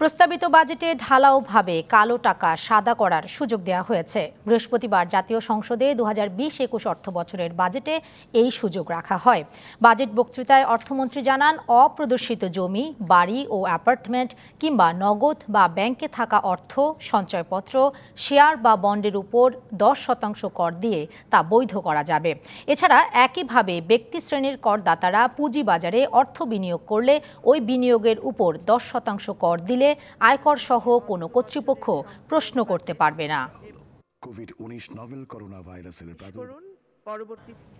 প্রস্তাবিত বাজেটে ঢালাওভাবে কালো টাকা সাদা করার সুযোগ দেওয়া হয়েছে বৃহস্পতিবার জাতীয় সংসদে দু হাজার বিশ একুশ অর্থ বছরের বাজেটে এই সুযোগ রাখা হয় বাজেট বক্তৃতায় অর্থমন্ত্রী জানান অপ্রদর্শিত জমি বাড়ি ও অ্যাপার্টমেন্ট কিংবা নগদ বা ব্যাংকে থাকা অর্থ সঞ্চয়পত্র শেয়ার বা বন্ডের উপর দশ শতাংশ কর দিয়ে তা বৈধ করা যাবে এছাড়া একইভাবে ব্যক্তি শ্রেণীর করদাতারা পুঁজিবাজারে অর্থ বিনিয়োগ করলে ওই বিনিয়োগের উপর দশ শতাংশ কর দিলে আয়কর সহ কোনো কর্তৃপক্ষ প্রশ্ন করতে পারবে না কোভিড উনিশ নভেল করোনা ভাইরাসের প্রাদুর্ভাব